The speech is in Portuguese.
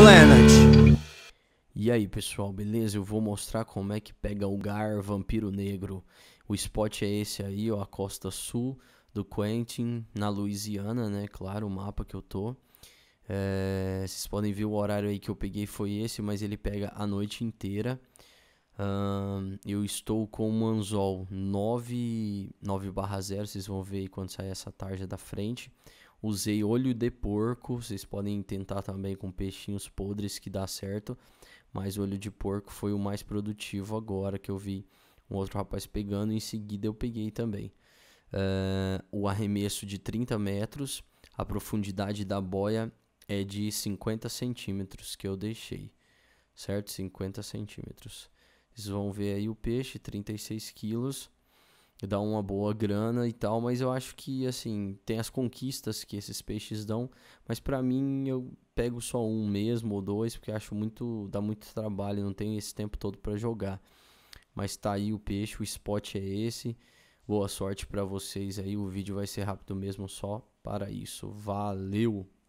Planet. E aí pessoal, beleza? Eu vou mostrar como é que pega o Gar Vampiro Negro. O spot é esse aí, ó, a costa sul do Quentin, na Louisiana, né? Claro, o mapa que eu tô. É, vocês podem ver o horário aí que eu peguei foi esse, mas ele pega a noite inteira. Um, eu estou com um anzol 9, 0, vocês vão ver aí quando sair essa tarja da frente. Usei olho de porco, vocês podem tentar também com peixinhos podres que dá certo, mas olho de porco foi o mais produtivo agora que eu vi um outro rapaz pegando, em seguida eu peguei também. Uh, o arremesso de 30 metros, a profundidade da boia é de 50 centímetros que eu deixei, certo? 50 centímetros. Vocês vão ver aí o peixe, 36 quilos dá uma boa grana e tal, mas eu acho que assim, tem as conquistas que esses peixes dão, mas para mim eu pego só um mesmo ou dois, porque acho muito, dá muito trabalho, não tenho esse tempo todo para jogar. Mas tá aí o peixe, o spot é esse. Boa sorte para vocês aí, o vídeo vai ser rápido mesmo só para isso. Valeu.